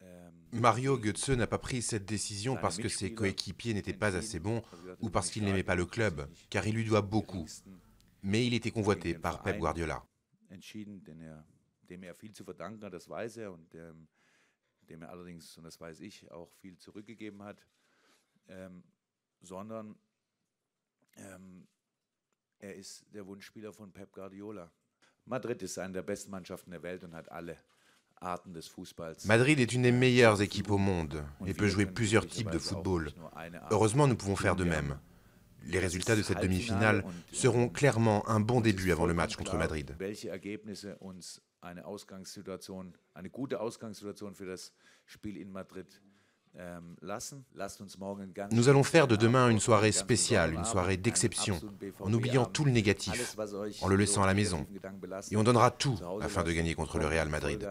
Ähm, Mario Götze n'a pas pris cette décision parce que ses coéquipiers n'étaient pas assez bons ou parce qu'il n'aimait pas le club, car il lui doit beaucoup. Mais il était convoité par Pep Guardiola. er ist der Wunschspieler von Pep Guardiola. Madrid Madrid est une des meilleures équipes au monde et peut jouer plusieurs types de football. Heureusement, nous pouvons faire de même. Les résultats de cette demi-finale seront clairement un bon début avant le match contre Madrid. Nous allons faire de demain une soirée spéciale, une soirée d'exception en oubliant tout le négatif, en le laissant à la maison. Et on donnera tout afin de gagner contre le Real Madrid.